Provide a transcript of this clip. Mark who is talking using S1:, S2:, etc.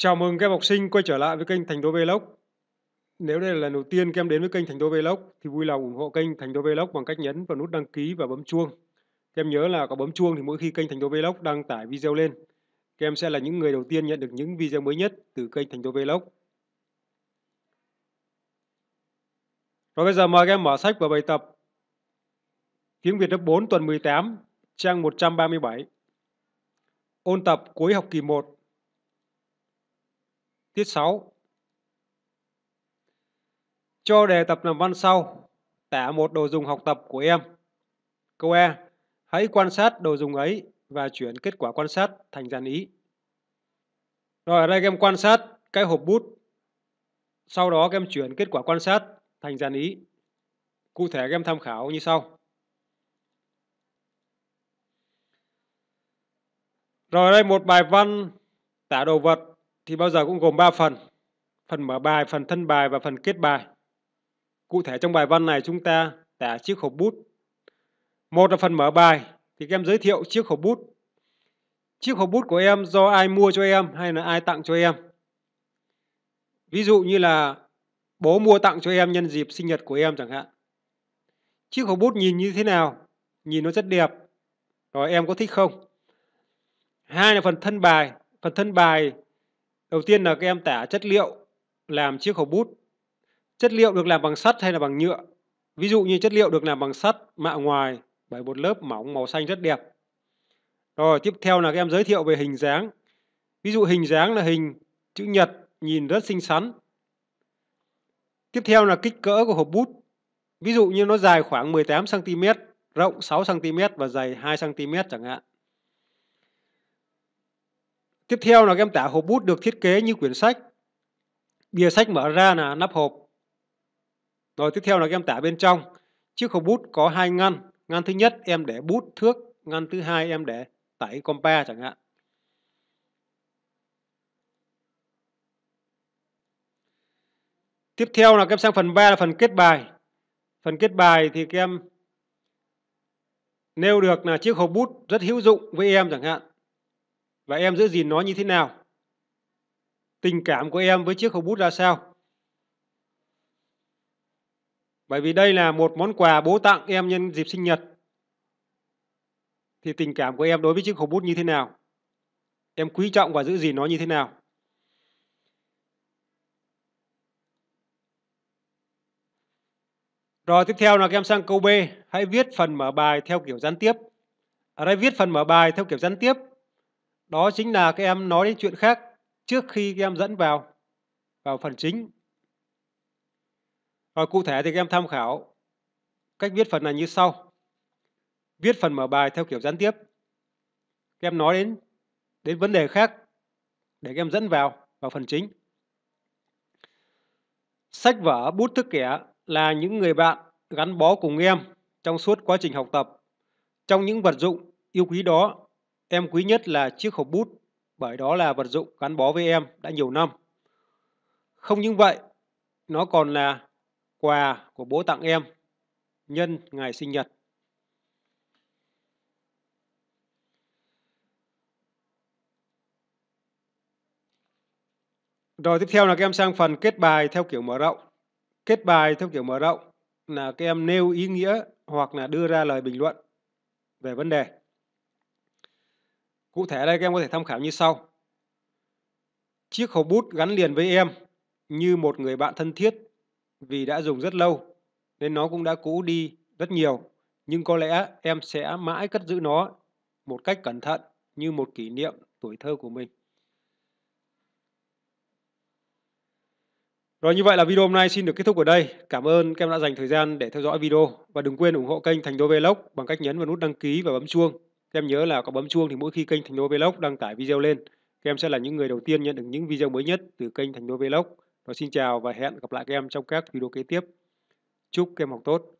S1: Chào mừng các em học sinh quay trở lại với kênh Thành Đô Vlog. Nếu đây là lần đầu tiên các em đến với kênh Thành Đô Vlog thì vui lòng ủng hộ kênh Thành Đô Vlog bằng cách nhấn vào nút đăng ký và bấm chuông. Các em nhớ là có bấm chuông thì mỗi khi kênh Thành Đô Vlog đăng tải video lên, các em sẽ là những người đầu tiên nhận được những video mới nhất từ kênh Thành Đô Vlog. Rồi bây giờ mời các em mở sách và bài tập Tiếng Việt lớp 4 tuần 18, trang 137. Ôn tập cuối học kỳ 1 Tiết 6 Cho đề tập làm văn sau, tả một đồ dùng học tập của em. Câu E. Hãy quan sát đồ dùng ấy và chuyển kết quả quan sát thành dàn ý. Rồi ở đây em quan sát cái hộp bút. Sau đó em chuyển kết quả quan sát thành dàn ý. Cụ thể em tham khảo như sau. Rồi đây một bài văn tả đồ vật thì bao giờ cũng gồm 3 phần. Phần mở bài, phần thân bài và phần kết bài. Cụ thể trong bài văn này chúng ta tả chiếc hộp bút. Một là phần mở bài thì các em giới thiệu chiếc hộp bút. Chiếc hộp bút của em do ai mua cho em hay là ai tặng cho em. Ví dụ như là bố mua tặng cho em nhân dịp sinh nhật của em chẳng hạn. Chiếc hộp bút nhìn như thế nào? Nhìn nó rất đẹp. Rồi em có thích không? Hai là phần thân bài. Phần thân bài Đầu tiên là các em tả chất liệu làm chiếc hộp bút. Chất liệu được làm bằng sắt hay là bằng nhựa? Ví dụ như chất liệu được làm bằng sắt, mạ ngoài bởi một lớp mỏng màu xanh rất đẹp. Rồi tiếp theo là các em giới thiệu về hình dáng. Ví dụ hình dáng là hình chữ nhật nhìn rất xinh xắn. Tiếp theo là kích cỡ của hộp bút. Ví dụ như nó dài khoảng 18cm, rộng 6cm và dày 2cm chẳng hạn. Tiếp theo là kem tả hộp bút được thiết kế như quyển sách. Bìa sách mở ra là nắp hộp. Rồi tiếp theo là kem tả bên trong. Chiếc hộp bút có hai ngăn. Ngăn thứ nhất em để bút thước, ngăn thứ hai em để tẩy compa chẳng hạn. Tiếp theo là các em sang phần 3 là phần kết bài. Phần kết bài thì các em nêu được là chiếc hộp bút rất hữu dụng với em chẳng hạn và em giữ gìn nó như thế nào tình cảm của em với chiếc hộp bút ra sao bởi vì đây là một món quà bố tặng em nhân dịp sinh nhật thì tình cảm của em đối với chiếc hộp bút như thế nào em quý trọng và giữ gìn nó như thế nào Rồi tiếp theo là các em sang câu B, hãy viết phần mở bài theo kiểu gián tiếp. Ở à, đây viết phần mở bài theo kiểu gián tiếp đó chính là các em nói đến chuyện khác trước khi các em dẫn vào vào phần chính. Rồi cụ thể thì các em tham khảo cách viết phần này như sau. Viết phần mở bài theo kiểu gián tiếp. Các em nói đến đến vấn đề khác để các em dẫn vào vào phần chính. Sách vở bút thức kẻ là những người bạn gắn bó cùng em trong suốt quá trình học tập. Trong những vật dụng yêu quý đó, Em quý nhất là chiếc hộp bút, bởi đó là vật dụng gắn bó với em đã nhiều năm. Không những vậy, nó còn là quà của bố tặng em nhân ngày sinh nhật. Rồi tiếp theo là các em sang phần kết bài theo kiểu mở rộng. Kết bài theo kiểu mở rộng là các em nêu ý nghĩa hoặc là đưa ra lời bình luận về vấn đề. Cụ thể đây các em có thể tham khảo như sau. Chiếc hộp bút gắn liền với em như một người bạn thân thiết vì đã dùng rất lâu nên nó cũng đã cũ đi rất nhiều. Nhưng có lẽ em sẽ mãi cất giữ nó một cách cẩn thận như một kỷ niệm tuổi thơ của mình. Rồi như vậy là video hôm nay xin được kết thúc ở đây. Cảm ơn các em đã dành thời gian để theo dõi video và đừng quên ủng hộ kênh Thành Đô Vlog bằng cách nhấn vào nút đăng ký và bấm chuông. Các em nhớ là có bấm chuông thì mỗi khi kênh Thành Đô Vlog đăng tải video lên, các em sẽ là những người đầu tiên nhận được những video mới nhất từ kênh Thành Đô Vlog. Và xin chào và hẹn gặp lại các em trong các video kế tiếp. Chúc các em học tốt!